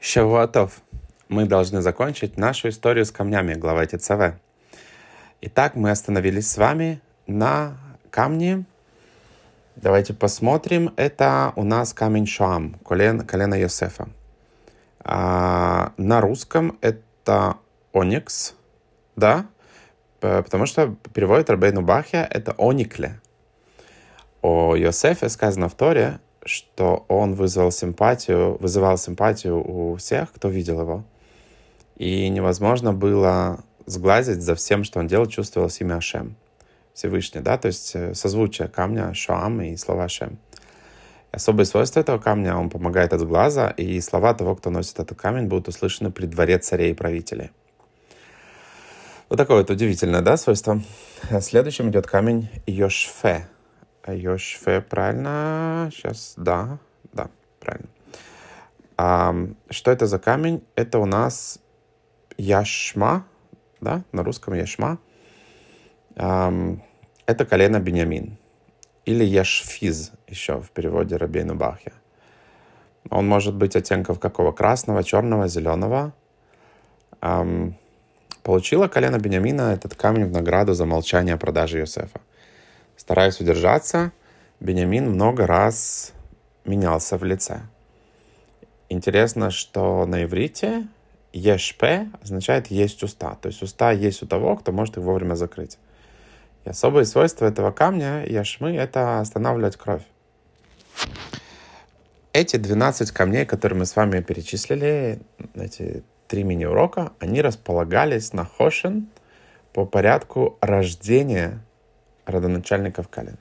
Шавуатов. Мы должны закончить нашу историю с камнями, глава ТЦВ. Итак, мы остановились с вами на камне. Давайте посмотрим. Это у нас камень Шам, колен, колено Йосефа. А, на русском это оникс, да? Потому что переводит Рабейну Бахья это оникле. О Йосефе сказано в Торе, что он вызвал симпатию, вызывал симпатию у всех, кто видел его. И невозможно было сглазить за всем, что он делал, чувствовал имя Ашем. Всевышний, да, то есть э, созвучие камня Шоам и слова Шем. Особое свойство этого камня, он помогает от глаза, и слова того, кто носит этот камень, будут услышаны при дворе царей и правителей. Вот такое вот удивительное, да, свойство. Следующим идет камень Йошфе. Йошфе, а правильно? Сейчас, да, да, правильно. А, что это за камень? Это у нас Яшма, да, на русском Яшма. А, это колено Бенямин. Или Яшфиз еще в переводе Рабейну Бахе. Он может быть оттенков какого? Красного, черного, зеленого. А, получила колено Бенямина этот камень в награду за молчание о продаже Юсефа. Стараясь удержаться, Бениамин много раз менялся в лице. Интересно, что на иврите «ешпе» означает «есть уста». То есть уста есть у того, кто может их вовремя закрыть. И особые свойства этого камня, яшмы, это останавливать кровь. Эти 12 камней, которые мы с вами перечислили, эти три мини-урока, они располагались на Хошин по порядку рождения родоначальников Калина.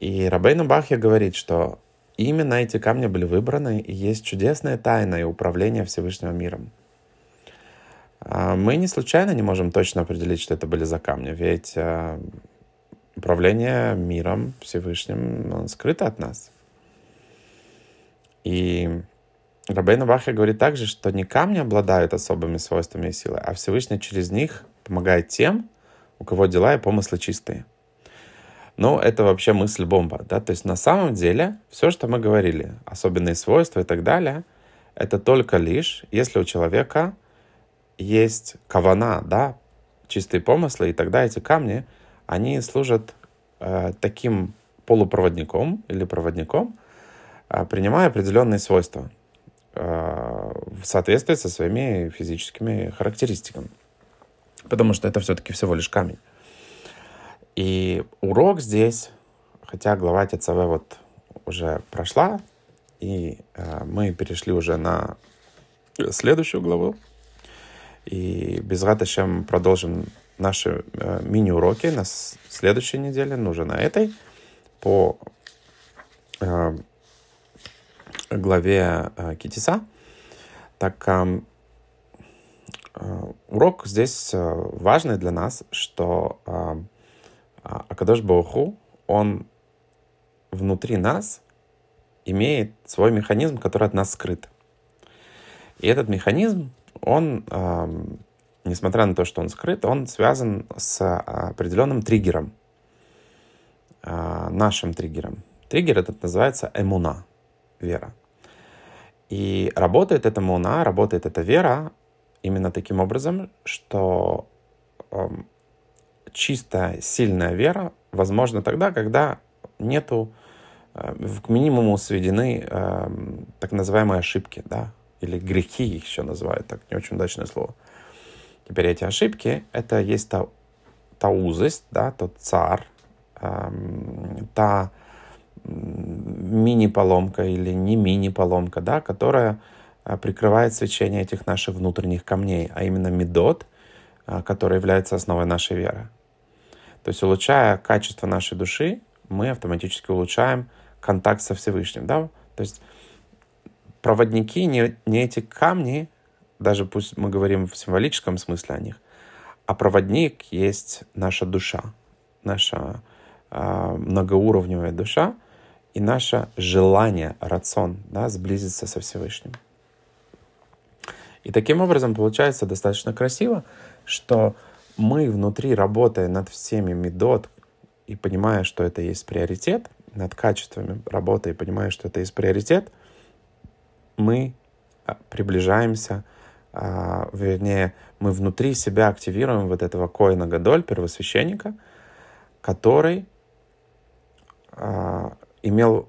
И Рабейна Бахья говорит, что именно эти камни были выбраны, и есть чудесная тайна и управление всевышним миром. А, мы не случайно не можем точно определить, что это были за камни, ведь а, управление миром Всевышним скрыто от нас. И Рабейна Бахья говорит также, что не камни обладают особыми свойствами и силой, а Всевышний через них помогает тем, у кого дела и помыслы чистые. Ну, это вообще мысль бомба, да, то есть на самом деле все, что мы говорили, особенные свойства и так далее, это только лишь, если у человека есть кавана, да, чистые помыслы, и тогда эти камни, они служат э, таким полупроводником или проводником, э, принимая определенные свойства э, в соответствии со своими физическими характеристиками. Потому что это все-таки всего лишь камень. И урок здесь, хотя глава ТЦВ вот уже прошла, и э, мы перешли уже на следующую главу. И без Ратышем продолжим наши э, мини-уроки на следующей неделе, ну уже на этой, по э, главе э, Китиса. Так, э, Э, урок здесь э, важный для нас, что э, а, Акадош Бауху, он внутри нас имеет свой механизм, который от нас скрыт. И этот механизм, он, эм, несмотря на то, что он скрыт, он связан с определенным триггером, нашим триггером. Триггер этот называется эмуна, вера. И работает эта муна, работает эта вера именно таким образом, что э, чистая, сильная вера возможна тогда, когда нету э, к минимуму сведены э, так называемые ошибки, да, или грехи их еще называют, так не очень удачное слово. Теперь эти ошибки — это есть та, та узость, да, тот цар, э, та мини-поломка или не мини-поломка, да, которая а, прикрывает свечение этих наших внутренних камней, а именно медот, а, который является основой нашей веры. То есть улучшая качество нашей души, мы автоматически улучшаем контакт со Всевышним. Да? То есть проводники, не, не эти камни, даже пусть мы говорим в символическом смысле о них, а проводник есть наша душа, наша э, многоуровневая душа и наше желание, рацион, да, сблизиться со Всевышним. И таким образом получается достаточно красиво, что мы внутри, работая над всеми медот и понимая, что это есть приоритет, над качествами работы и понимая, что это есть приоритет, мы а, приближаемся, а, вернее, мы внутри себя активируем вот этого Коина Гадоль, первосвященника, который а, имел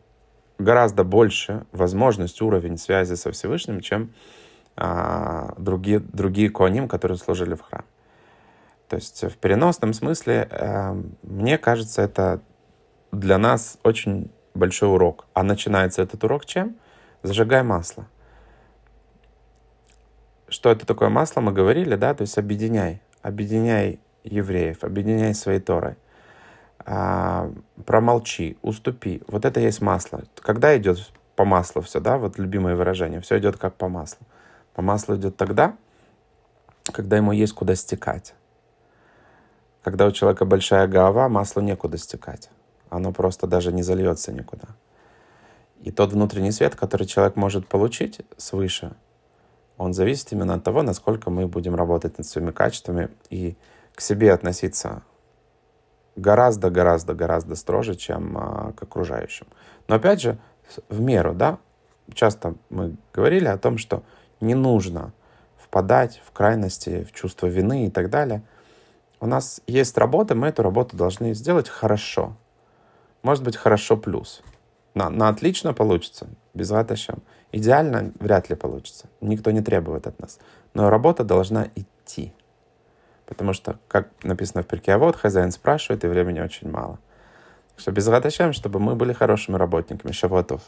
гораздо больше возможность, уровень связи со Всевышним, чем а, другие, другие коаним, которые служили в храм, То есть в переносном смысле, эм, мне кажется, это для нас очень большой урок. А начинается этот урок чем? Зажигай масло. Что это такое масло, мы говорили, да, то есть объединяй, объединяй евреев, объединяй свои торы. А, промолчи, уступи. Вот это есть масло. Когда идет по маслу все, да, вот любимое выражение, все идет как по маслу. А масло идет тогда, когда ему есть куда стекать. Когда у человека большая голова, масло некуда стекать. Оно просто даже не зальется никуда. И тот внутренний свет, который человек может получить свыше, он зависит именно от того, насколько мы будем работать над своими качествами и к себе относиться гораздо-гораздо-гораздо строже, чем а, к окружающим. Но опять же, в меру, да, часто мы говорили о том, что не нужно впадать в крайности, в чувство вины и так далее. У нас есть работа, мы эту работу должны сделать хорошо. Может быть, хорошо плюс. На, на отлично получится, без ватащем. Идеально вряд ли получится. Никто не требует от нас. Но работа должна идти. Потому что, как написано в перке, а вот хозяин спрашивает, и времени очень мало. Так что без ватащем, чтобы мы были хорошими работниками, шавотов.